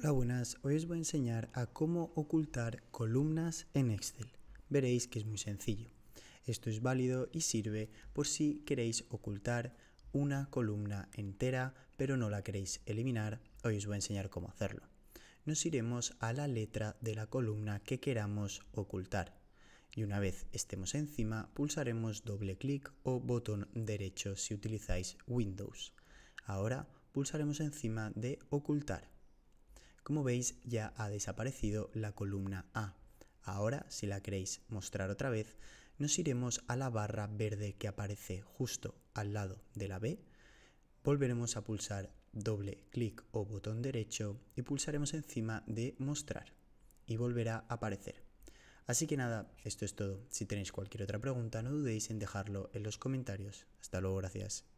Hola buenas, hoy os voy a enseñar a cómo ocultar columnas en Excel. Veréis que es muy sencillo. Esto es válido y sirve por si queréis ocultar una columna entera pero no la queréis eliminar, hoy os voy a enseñar cómo hacerlo. Nos iremos a la letra de la columna que queramos ocultar y una vez estemos encima pulsaremos doble clic o botón derecho si utilizáis Windows. Ahora pulsaremos encima de ocultar como veis ya ha desaparecido la columna A. Ahora, si la queréis mostrar otra vez, nos iremos a la barra verde que aparece justo al lado de la B. Volveremos a pulsar doble clic o botón derecho y pulsaremos encima de mostrar y volverá a aparecer. Así que nada, esto es todo. Si tenéis cualquier otra pregunta no dudéis en dejarlo en los comentarios. Hasta luego, gracias.